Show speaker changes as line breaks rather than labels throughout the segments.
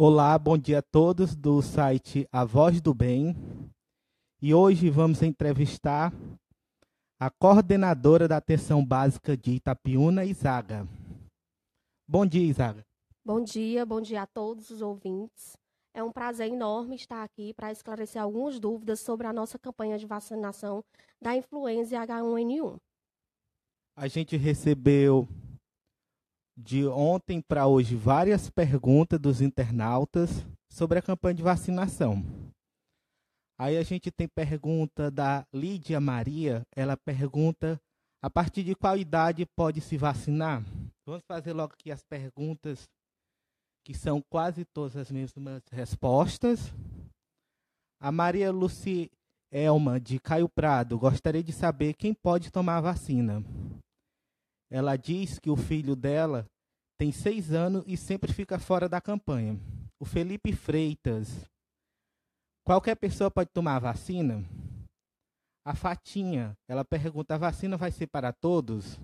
Olá, bom dia a todos do site A Voz do Bem. E hoje vamos entrevistar a coordenadora da atenção básica de Itapiúna, Isaga. Bom dia, Isaga.
Bom dia, bom dia a todos os ouvintes. É um prazer enorme estar aqui para esclarecer algumas dúvidas sobre a nossa campanha de vacinação da influenza H1N1.
A gente recebeu de ontem para hoje várias perguntas dos internautas sobre a campanha de vacinação. Aí a gente tem pergunta da Lídia Maria, ela pergunta a partir de qual idade pode se vacinar? Vamos fazer logo aqui as perguntas, que são quase todas as mesmas respostas. A Maria Luci Elma, de Caio Prado, gostaria de saber quem pode tomar a vacina. Ela diz que o filho dela tem seis anos e sempre fica fora da campanha. O Felipe Freitas. Qualquer pessoa pode tomar a vacina? A Fatinha, ela pergunta: a vacina vai ser para todos?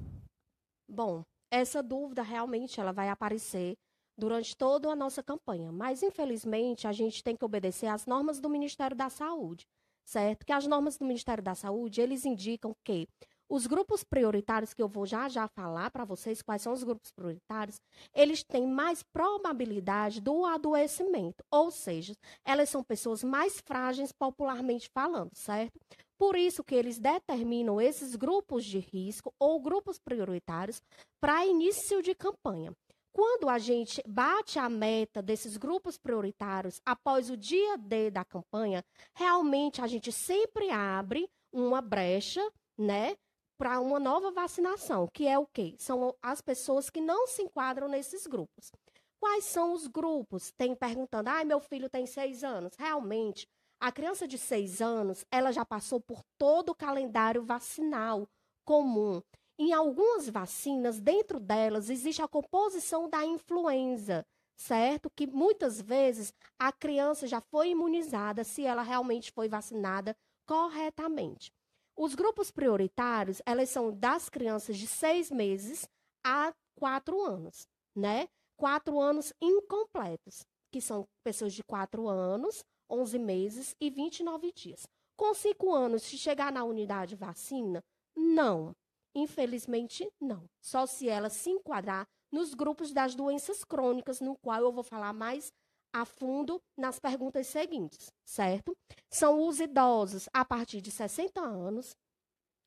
Bom, essa dúvida realmente ela vai aparecer durante toda a nossa campanha, mas infelizmente a gente tem que obedecer às normas do Ministério da Saúde, certo? Que as normas do Ministério da Saúde, eles indicam que os grupos prioritários, que eu vou já já falar para vocês quais são os grupos prioritários, eles têm mais probabilidade do adoecimento, ou seja, elas são pessoas mais frágeis, popularmente falando, certo? Por isso que eles determinam esses grupos de risco ou grupos prioritários para início de campanha quando a gente bate a meta desses grupos prioritários após o dia D da campanha, realmente a gente sempre abre uma brecha, né, para uma nova vacinação, que é o quê? São as pessoas que não se enquadram nesses grupos. Quais são os grupos? Tem perguntando, ai, ah, meu filho tem seis anos. Realmente, a criança de seis anos, ela já passou por todo o calendário vacinal comum. Em algumas vacinas, dentro delas, existe a composição da influenza, certo? Que muitas vezes a criança já foi imunizada se ela realmente foi vacinada corretamente. Os grupos prioritários, elas são das crianças de seis meses a quatro anos, né? Quatro anos incompletos, que são pessoas de quatro anos, onze meses e 29 dias. Com cinco anos, se chegar na unidade vacina, não. Infelizmente, não. Só se ela se enquadrar nos grupos das doenças crônicas, no qual eu vou falar mais a fundo nas perguntas seguintes, certo? São os idosos a partir de 60 anos.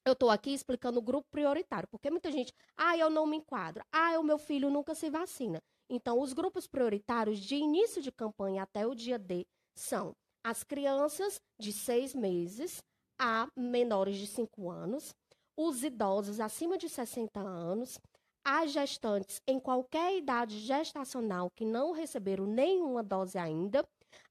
Eu estou aqui explicando o grupo prioritário, porque muita gente, ah, eu não me enquadro, ah, o meu filho nunca se vacina. Então, os grupos prioritários de início de campanha até o dia D são as crianças de seis meses a menores de cinco anos, os idosos acima de 60 anos, as gestantes em qualquer idade gestacional que não receberam nenhuma dose ainda,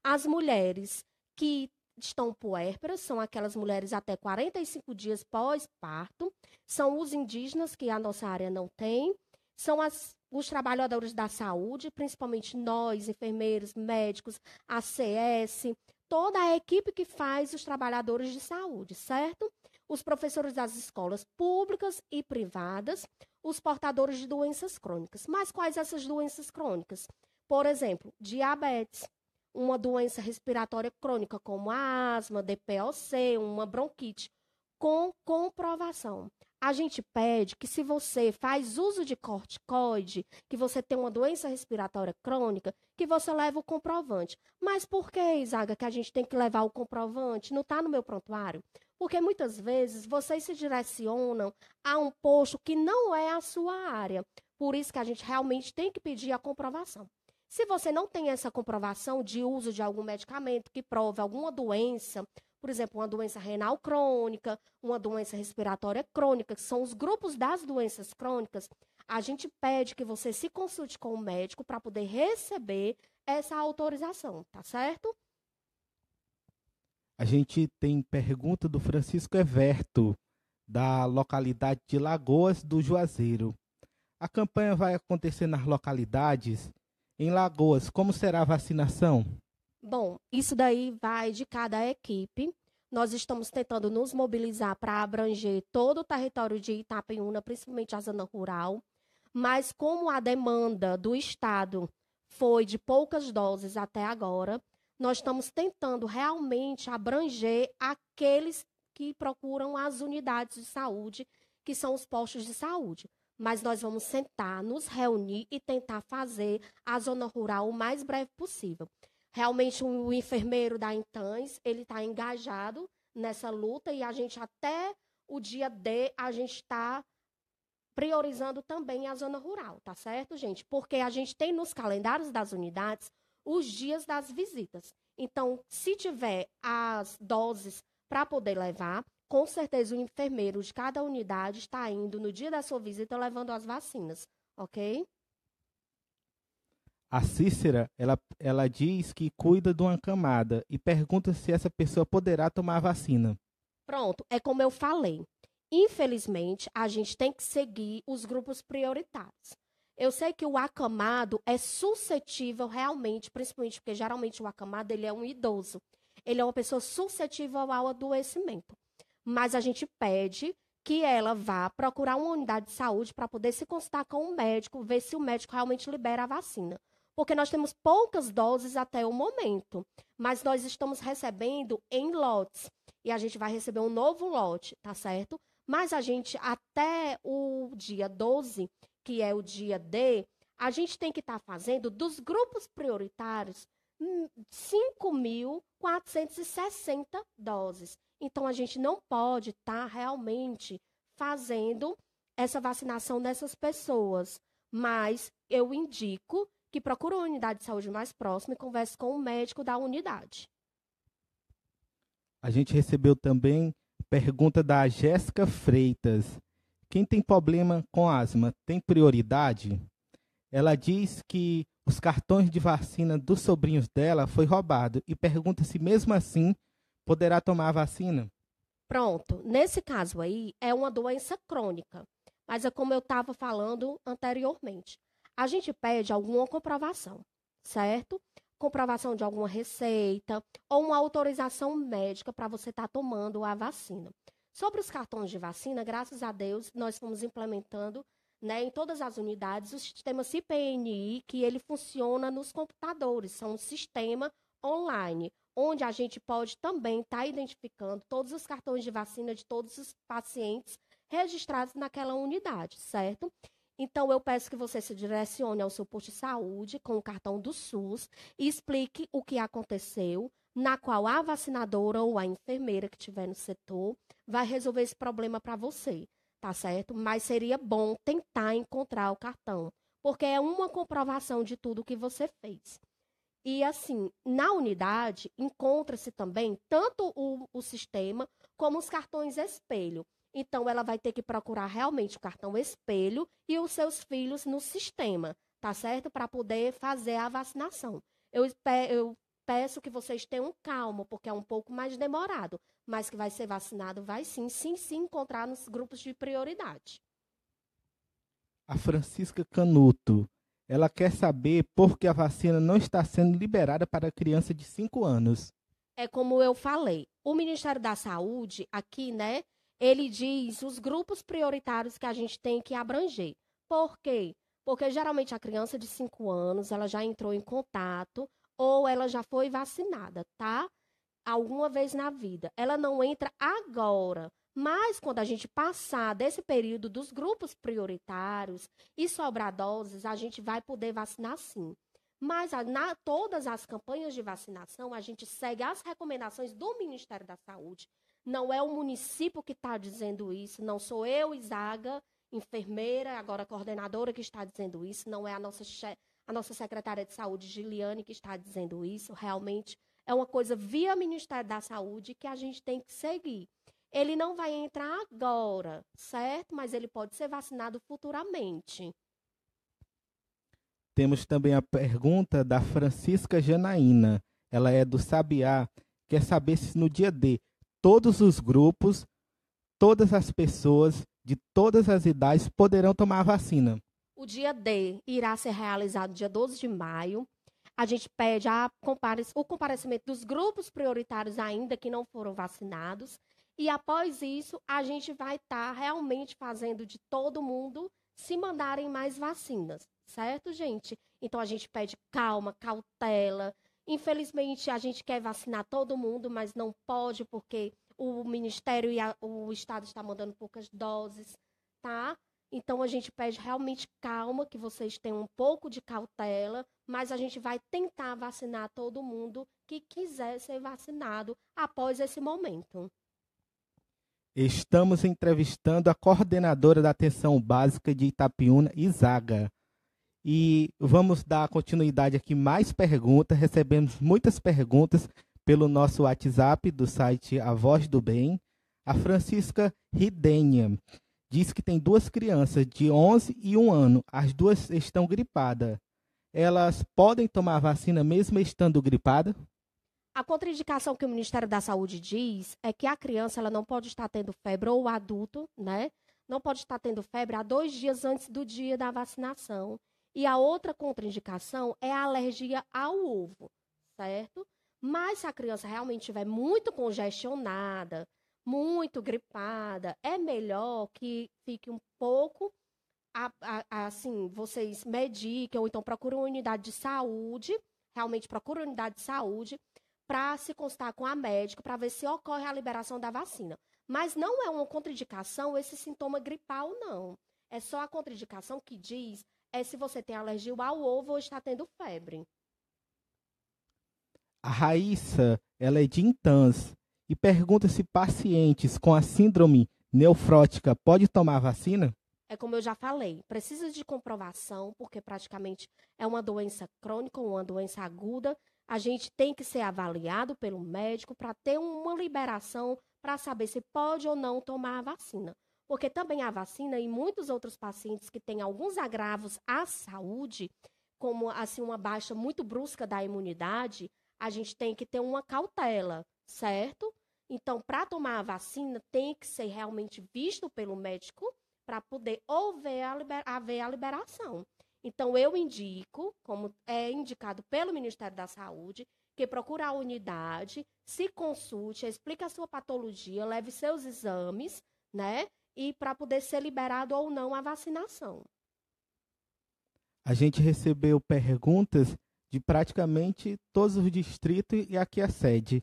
as mulheres que estão puérperas, são aquelas mulheres até 45 dias pós-parto, são os indígenas, que a nossa área não tem, são as, os trabalhadores da saúde, principalmente nós, enfermeiros, médicos, ACS, toda a equipe que faz os trabalhadores de saúde, certo? os professores das escolas públicas e privadas, os portadores de doenças crônicas. Mas quais essas doenças crônicas? Por exemplo, diabetes, uma doença respiratória crônica como a asma, DPOC, uma bronquite, com comprovação. A gente pede que se você faz uso de corticoide, que você tem uma doença respiratória crônica, que você leve o comprovante. Mas por que, Isaga, que a gente tem que levar o comprovante? Não está no meu prontuário? Porque muitas vezes vocês se direcionam a um posto que não é a sua área. Por isso que a gente realmente tem que pedir a comprovação. Se você não tem essa comprovação de uso de algum medicamento que prove alguma doença, por exemplo, uma doença renal crônica, uma doença respiratória crônica, que são os grupos das doenças crônicas, a gente pede que você se consulte com o médico para poder receber essa autorização, tá certo?
A gente tem pergunta do Francisco Everto, da localidade de Lagoas do Juazeiro. A campanha vai acontecer nas localidades? Em Lagoas, como será a vacinação?
Bom, isso daí vai de cada equipe. Nós estamos tentando nos mobilizar para abranger todo o território de Itapaiuna, principalmente a zona rural. Mas como a demanda do Estado foi de poucas doses até agora, nós estamos tentando realmente abranger aqueles que procuram as unidades de saúde, que são os postos de saúde. Mas nós vamos sentar, nos reunir e tentar fazer a zona rural o mais breve possível. Realmente, o enfermeiro da Intans, ele está engajado nessa luta e a gente até o dia D, a gente está priorizando também a zona rural, tá certo, gente? Porque a gente tem nos calendários das unidades os dias das visitas. Então, se tiver as doses para poder levar, com certeza o enfermeiro de cada unidade está indo no dia da sua visita levando as vacinas, ok?
A Cícera, ela, ela diz que cuida de uma camada e pergunta se essa pessoa poderá tomar a vacina.
Pronto, é como eu falei. Infelizmente, a gente tem que seguir os grupos prioritários. Eu sei que o acamado é suscetível realmente, principalmente porque geralmente o acamado ele é um idoso. Ele é uma pessoa suscetível ao adoecimento. Mas a gente pede que ela vá procurar uma unidade de saúde para poder se consultar com o um médico, ver se o médico realmente libera a vacina. Porque nós temos poucas doses até o momento, mas nós estamos recebendo em lotes. E a gente vai receber um novo lote, tá certo? Mas a gente, até o dia 12, que é o dia D, a gente tem que estar tá fazendo dos grupos prioritários 5.460 hum, doses. Então, a gente não pode estar tá realmente fazendo essa vacinação dessas pessoas. Mas eu indico que procure uma unidade de saúde mais próxima e converse com o médico da unidade.
A gente recebeu também pergunta da Jéssica Freitas quem tem problema com asma tem prioridade? Ela diz que os cartões de vacina dos sobrinhos dela foi roubado e pergunta se mesmo assim poderá tomar a vacina.
Pronto, nesse caso aí é uma doença crônica, mas é como eu estava falando anteriormente. A gente pede alguma comprovação, certo? Comprovação de alguma receita ou uma autorização médica para você estar tá tomando a vacina. Sobre os cartões de vacina, graças a Deus, nós fomos implementando né, em todas as unidades o sistema CPNI, que ele funciona nos computadores, são um sistema online, onde a gente pode também estar tá identificando todos os cartões de vacina de todos os pacientes registrados naquela unidade, certo? Então, eu peço que você se direcione ao seu posto de saúde com o cartão do SUS e explique o que aconteceu, na qual a vacinadora ou a enfermeira que tiver no setor vai resolver esse problema para você, tá certo? Mas seria bom tentar encontrar o cartão, porque é uma comprovação de tudo que você fez. E assim, na unidade encontra-se também tanto o, o sistema como os cartões espelho. Então, ela vai ter que procurar realmente o cartão espelho e os seus filhos no sistema, tá certo? Para poder fazer a vacinação. Eu, eu Peço que vocês tenham calma, porque é um pouco mais demorado, mas que vai ser vacinado, vai sim, sim, sim, encontrar nos grupos de prioridade.
A Francisca Canuto, ela quer saber por que a vacina não está sendo liberada para criança de 5 anos.
É como eu falei, o Ministério da Saúde, aqui, né, ele diz os grupos prioritários que a gente tem que abranger. Por quê? Porque geralmente a criança de 5 anos, ela já entrou em contato ou ela já foi vacinada, tá? Alguma vez na vida. Ela não entra agora, mas quando a gente passar desse período dos grupos prioritários e sobrar doses, a gente vai poder vacinar sim. Mas na todas as campanhas de vacinação, a gente segue as recomendações do Ministério da Saúde. Não é o município que está dizendo isso, não sou eu, Isaga, enfermeira, agora coordenadora, que está dizendo isso, não é a nossa chefe a nossa secretária de saúde, Giliane, que está dizendo isso, realmente é uma coisa via Ministério da Saúde que a gente tem que seguir. Ele não vai entrar agora, certo? Mas ele pode ser vacinado futuramente.
Temos também a pergunta da Francisca Janaína. Ela é do Sabiá. Quer saber se no dia D todos os grupos, todas as pessoas de todas as idades poderão tomar a vacina.
O dia D irá ser realizado dia 12 de maio. A gente pede a compare o comparecimento dos grupos prioritários ainda que não foram vacinados. E após isso, a gente vai estar tá realmente fazendo de todo mundo se mandarem mais vacinas, certo, gente? Então a gente pede calma, cautela. Infelizmente, a gente quer vacinar todo mundo, mas não pode porque o Ministério e a, o Estado estão mandando poucas doses, tá? Então a gente pede realmente calma, que vocês tenham um pouco de cautela, mas a gente vai tentar vacinar todo mundo que quiser ser vacinado após esse momento.
Estamos entrevistando a coordenadora da atenção básica de Itapiúna, Izaga, E vamos dar continuidade aqui mais perguntas. Recebemos muitas perguntas pelo nosso WhatsApp do site A Voz do Bem. A Francisca Ridenha. Diz que tem duas crianças de 11 e 1 ano. As duas estão gripadas. Elas podem tomar vacina mesmo estando gripada?
A contraindicação que o Ministério da Saúde diz é que a criança ela não pode estar tendo febre, ou o adulto, né? Não pode estar tendo febre há dois dias antes do dia da vacinação. E a outra contraindicação é a alergia ao ovo, certo? Mas se a criança realmente estiver muito congestionada, muito gripada, é melhor que fique um pouco a, a, assim, vocês mediquem ou então procurem uma unidade de saúde, realmente procurem uma unidade de saúde para se constar com a médico para ver se ocorre a liberação da vacina. Mas não é uma contraindicação esse sintoma gripal, não. É só a contraindicação que diz é se você tem alergia ao ovo ou está tendo febre.
A Raíssa, ela é de Intans e pergunta se pacientes com a síndrome neofrótica podem tomar vacina?
É como eu já falei, precisa de comprovação, porque praticamente é uma doença crônica, uma doença aguda. A gente tem que ser avaliado pelo médico para ter uma liberação para saber se pode ou não tomar a vacina. Porque também a vacina e muitos outros pacientes que têm alguns agravos à saúde, como assim uma baixa muito brusca da imunidade, a gente tem que ter uma cautela certo? Então, para tomar a vacina, tem que ser realmente visto pelo médico para poder houver a, liber... haver a liberação. Então, eu indico, como é indicado pelo Ministério da Saúde, que procure a unidade, se consulte, explique a sua patologia, leve seus exames, né? E para poder ser liberado ou não a vacinação.
A gente recebeu perguntas de praticamente todos os distritos e aqui a sede.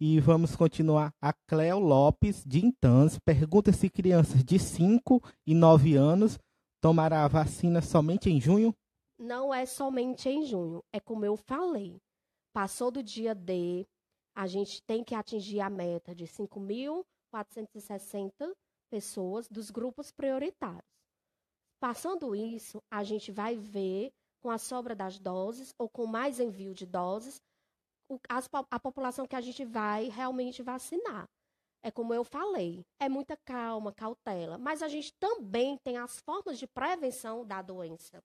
E vamos continuar. A Cleo Lopes, de Intans, pergunta se crianças de 5 e 9 anos tomará a vacina somente em junho?
Não é somente em junho, é como eu falei. Passou do dia D, a gente tem que atingir a meta de 5.460 pessoas dos grupos prioritários. Passando isso, a gente vai ver com a sobra das doses ou com mais envio de doses as, a população que a gente vai realmente vacinar. É como eu falei, é muita calma, cautela, mas a gente também tem as formas de prevenção da doença.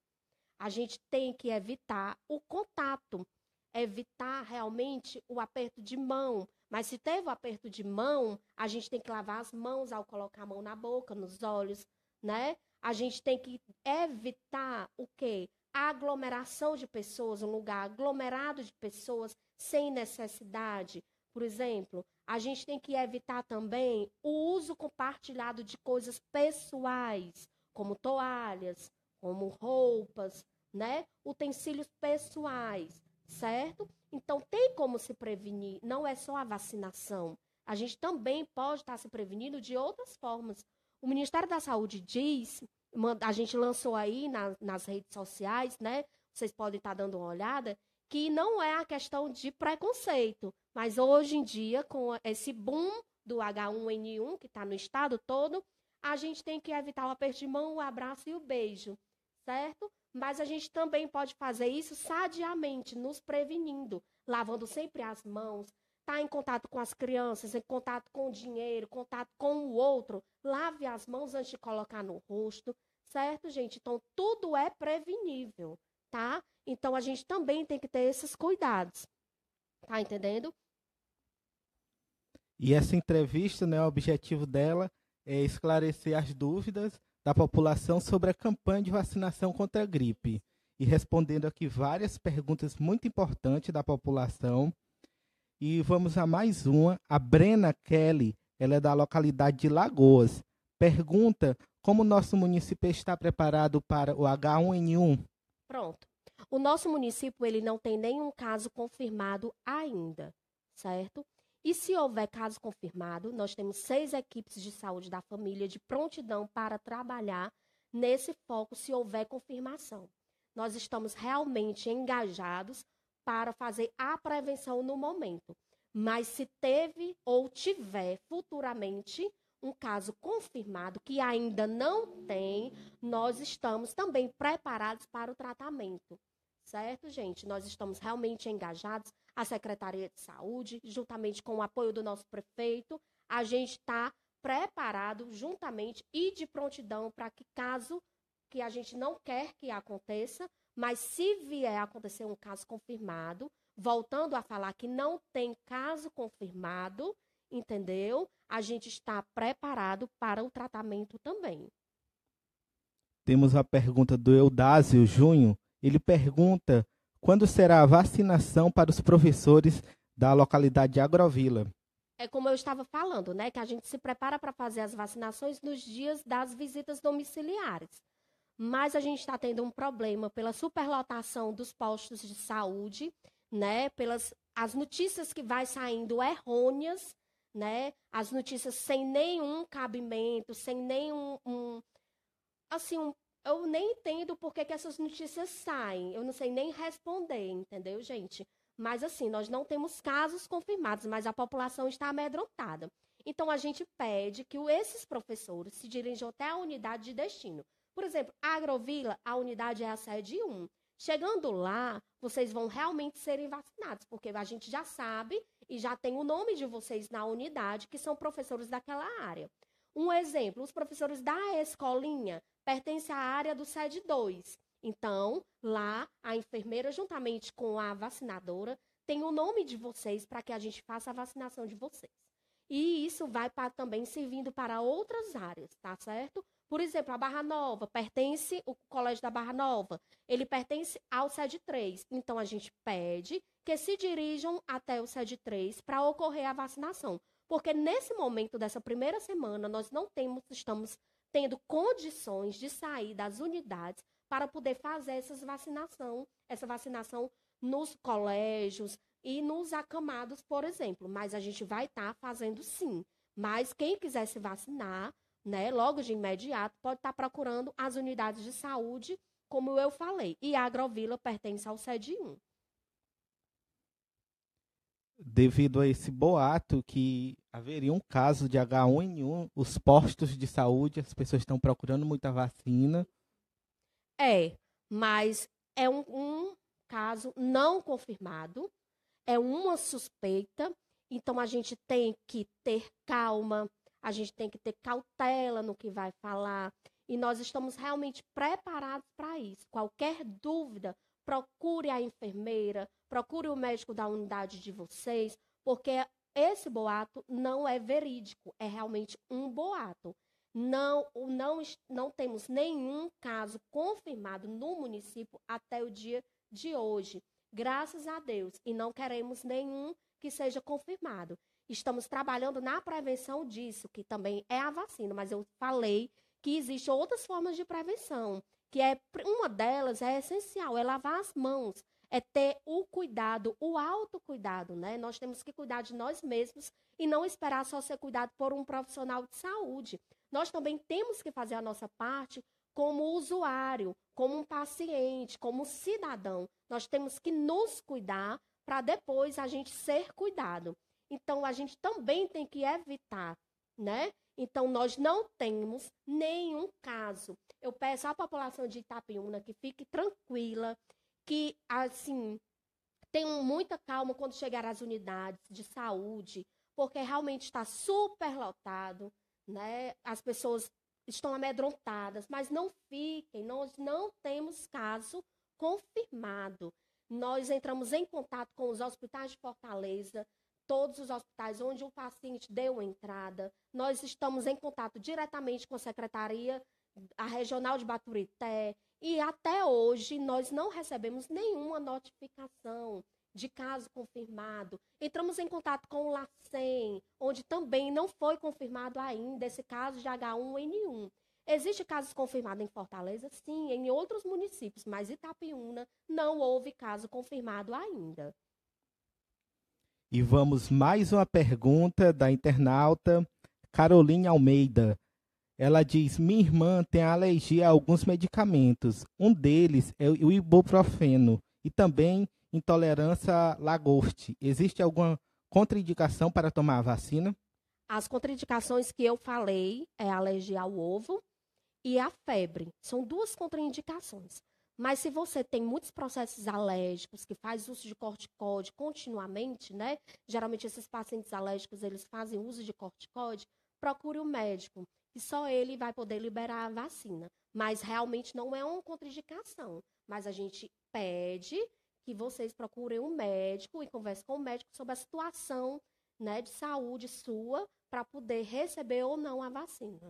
A gente tem que evitar o contato, evitar realmente o aperto de mão. Mas se teve o aperto de mão, a gente tem que lavar as mãos ao colocar a mão na boca, nos olhos, né? A gente tem que evitar o quê? A aglomeração de pessoas, um lugar aglomerado de pessoas sem necessidade. Por exemplo, a gente tem que evitar também o uso compartilhado de coisas pessoais, como toalhas, como roupas, né? Utensílios pessoais, certo? Então tem como se prevenir, não é só a vacinação. A gente também pode estar se prevenindo de outras formas. O Ministério da Saúde diz, a gente lançou aí na, nas redes sociais, né? Vocês podem estar dando uma olhada, que não é a questão de preconceito, mas hoje em dia, com esse boom do H1N1 que está no estado todo, a gente tem que evitar o aperto de mão, o abraço e o beijo, certo? Mas a gente também pode fazer isso sadiamente, nos prevenindo, lavando sempre as mãos, está em contato com as crianças, em contato com o dinheiro, contato com o outro, lave as mãos antes de colocar no rosto, certo, gente? Então, tudo é prevenível, tá? Então a gente também tem que ter esses cuidados. Tá entendendo?
E essa entrevista, né, o objetivo dela é esclarecer as dúvidas da população sobre a campanha de vacinação contra a gripe e respondendo aqui várias perguntas muito importantes da população. E vamos a mais uma. A Brena Kelly, ela é da localidade de Lagoas. Pergunta como o nosso município está preparado para o H1N1.
Pronto. O nosso município ele não tem nenhum caso confirmado ainda, certo? E se houver caso confirmado, nós temos seis equipes de saúde da família de prontidão para trabalhar nesse foco se houver confirmação. Nós estamos realmente engajados para fazer a prevenção no momento. Mas se teve ou tiver futuramente um caso confirmado que ainda não tem, nós estamos também preparados para o tratamento. Certo, gente? Nós estamos realmente engajados, a Secretaria de Saúde, juntamente com o apoio do nosso prefeito, a gente está preparado juntamente e de prontidão para que caso que a gente não quer que aconteça, mas se vier a acontecer um caso confirmado, voltando a falar que não tem caso confirmado, entendeu? A gente está preparado para o tratamento também.
Temos a pergunta do Eudásio Junho. Ele pergunta quando será a vacinação para os professores da localidade de Agrovila.
É como eu estava falando, né, que a gente se prepara para fazer as vacinações nos dias das visitas domiciliares. Mas a gente está tendo um problema pela superlotação dos postos de saúde, né, pelas as notícias que vai saindo errôneas, né, as notícias sem nenhum cabimento, sem nenhum um, assim um eu nem entendo por que, que essas notícias saem. Eu não sei nem responder, entendeu, gente? Mas assim, nós não temos casos confirmados, mas a população está amedrontada. Então a gente pede que esses professores se dirijam até a unidade de destino. Por exemplo, a Agrovila, a unidade é a sede 1. Chegando lá, vocês vão realmente serem vacinados, porque a gente já sabe e já tem o nome de vocês na unidade, que são professores daquela área. Um exemplo, os professores da escolinha pertencem à área do SED 2. Então, lá, a enfermeira, juntamente com a vacinadora, tem o nome de vocês para que a gente faça a vacinação de vocês. E isso vai pra, também servindo para outras áreas, tá certo? Por exemplo, a Barra Nova pertence, o Colégio da Barra Nova, ele pertence ao SED 3. Então, a gente pede que se dirijam até o SED 3 para ocorrer a vacinação. Porque nesse momento dessa primeira semana, nós não temos, estamos tendo condições de sair das unidades para poder fazer essas vacinação, essa vacinação nos colégios e nos acamados, por exemplo. Mas a gente vai estar tá fazendo sim. Mas quem quiser se vacinar, né, logo de imediato, pode estar tá procurando as unidades de saúde, como eu falei. E a Agrovila pertence ao SED 1
devido a esse boato que haveria um caso de H1N1, os postos de saúde, as pessoas estão procurando muita vacina.
É, mas é um, um caso não confirmado, é uma suspeita, então a gente tem que ter calma, a gente tem que ter cautela no que vai falar. E nós estamos realmente preparados para isso. Qualquer dúvida, procure a enfermeira, procure o médico da unidade de vocês, porque esse boato não é verídico, é realmente um boato. Não, não, não temos nenhum caso confirmado no município até o dia de hoje. Graças a Deus. E não queremos nenhum que seja confirmado. Estamos trabalhando na prevenção disso, que também é a vacina, mas eu falei que existem outras formas de prevenção que é uma delas é essencial, é lavar as mãos, é ter o cuidado, o autocuidado, né? Nós temos que cuidar de nós mesmos e não esperar só ser cuidado por um profissional de saúde. Nós também temos que fazer a nossa parte como usuário, como um paciente, como cidadão. Nós temos que nos cuidar para depois a gente ser cuidado. Então, a gente também tem que evitar né? Então, nós não temos nenhum caso. Eu peço à população de Itapiúna que fique tranquila, que, assim, tenham muita calma quando chegar às unidades de saúde, porque realmente está super lotado, né? As pessoas estão amedrontadas, mas não fiquem, nós não temos caso confirmado. Nós entramos em contato com os hospitais de Fortaleza, todos os hospitais onde um paciente deu entrada. Nós estamos em contato diretamente com a Secretaria a Regional de Baturité e até hoje nós não recebemos nenhuma notificação de caso confirmado. Entramos em contato com o LACEN, onde também não foi confirmado ainda esse caso de H1N1. Existe casos confirmados em Fortaleza? Sim, em outros municípios, mas Itapiúna não houve caso confirmado ainda.
E vamos mais uma pergunta da internauta Carolina Almeida. Ela diz: Minha irmã tem alergia a alguns medicamentos. Um deles é o ibuprofeno e também intolerância à lagoste. Existe alguma contraindicação para tomar a vacina?
As contraindicações que eu falei é alergia ao ovo e a febre. São duas contraindicações. Mas se você tem muitos processos alérgicos, que faz uso de corticóide continuamente, né? Geralmente esses pacientes alérgicos, eles fazem uso de corticóide, procure o um médico, que só ele vai poder liberar a vacina. Mas realmente não é uma contraindicação, mas a gente pede que vocês procurem um médico e conversem com o médico sobre a situação né, de saúde sua para poder receber ou não a vacina.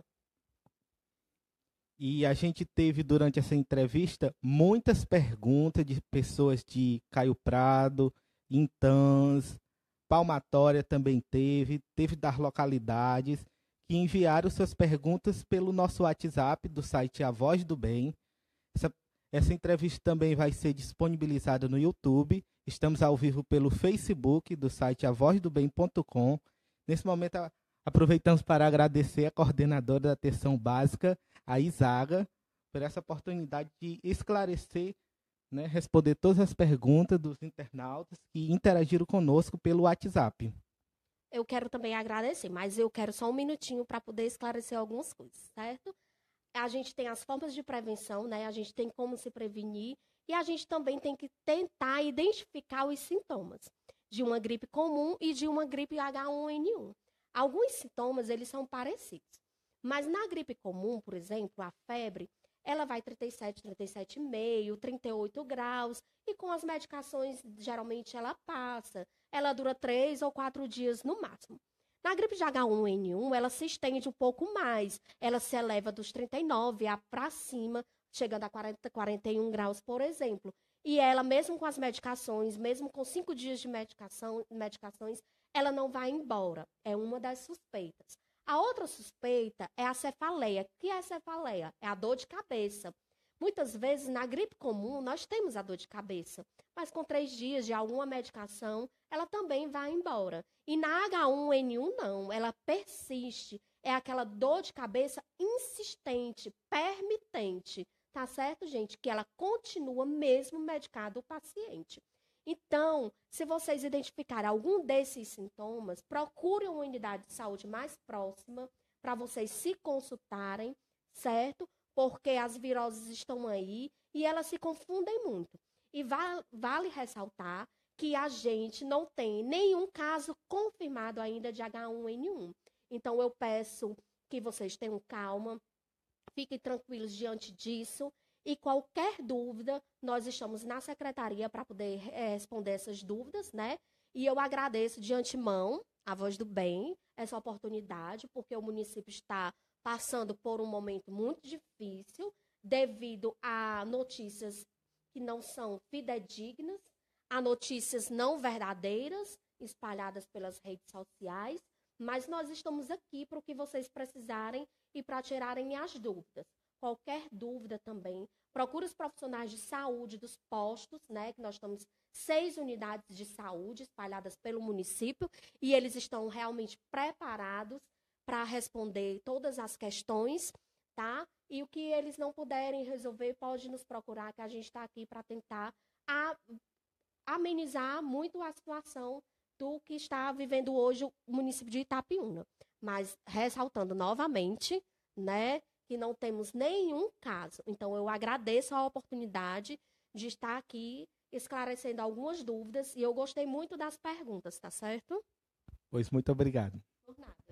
E a gente teve durante essa entrevista muitas perguntas de pessoas de Caio Prado, Intans, Palmatória também teve, teve das localidades que enviaram suas perguntas pelo nosso WhatsApp do site A Voz do Bem. Essa, essa entrevista também vai ser disponibilizada no YouTube. Estamos ao vivo pelo Facebook do site avozdobem.com. Nesse momento a, Aproveitamos para agradecer a coordenadora da atenção básica, a Isaga, por essa oportunidade de esclarecer, né, responder todas as perguntas dos internautas que interagiram conosco pelo WhatsApp.
Eu quero também agradecer, mas eu quero só um minutinho para poder esclarecer algumas coisas, certo? A gente tem as formas de prevenção, né? A gente tem como se prevenir e a gente também tem que tentar identificar os sintomas de uma gripe comum e de uma gripe H1N1. Alguns sintomas eles são parecidos, mas na gripe comum, por exemplo, a febre, ela vai 37, 37,5, 38 graus e com as medicações geralmente ela passa. Ela dura três ou quatro dias no máximo. Na gripe de H1N1, ela se estende um pouco mais. Ela se eleva dos 39 para cima, chegando a 40, 41 graus, por exemplo. E ela, mesmo com as medicações, mesmo com cinco dias de medicação, medicações, ela não vai embora. É uma das suspeitas. A outra suspeita é a cefaleia. O que é a cefaleia? É a dor de cabeça. Muitas vezes, na gripe comum, nós temos a dor de cabeça, mas com três dias de alguma medicação, ela também vai embora. E na H1N1, não, ela persiste. É aquela dor de cabeça insistente, permitente. Tá certo, gente? Que ela continua mesmo medicada o paciente. Então, se vocês identificarem algum desses sintomas, procurem uma unidade de saúde mais próxima para vocês se consultarem, certo? Porque as viroses estão aí e elas se confundem muito. E vale ressaltar que a gente não tem nenhum caso confirmado ainda de H1N1. Então, eu peço que vocês tenham calma, fiquem tranquilos diante disso e qualquer dúvida, nós estamos na secretaria para poder é, responder essas dúvidas, né? E eu agradeço de antemão a Voz do Bem essa oportunidade, porque o município está passando por um momento muito difícil devido a notícias que não são fidedignas, a notícias não verdadeiras espalhadas pelas redes sociais, mas nós estamos aqui para o que vocês precisarem e para tirarem as dúvidas qualquer dúvida também, procure os profissionais de saúde dos postos, né? Que nós temos seis unidades de saúde espalhadas pelo município e eles estão realmente preparados para responder todas as questões, tá? E o que eles não puderem resolver, pode nos procurar, que a gente está aqui para tentar a, amenizar muito a situação do que está vivendo hoje o município de Itapiúna. Mas ressaltando novamente, né? que não temos nenhum caso. Então, eu agradeço a oportunidade de estar aqui esclarecendo algumas dúvidas e eu gostei muito das perguntas,
tá certo? Pois muito obrigado. Por nada.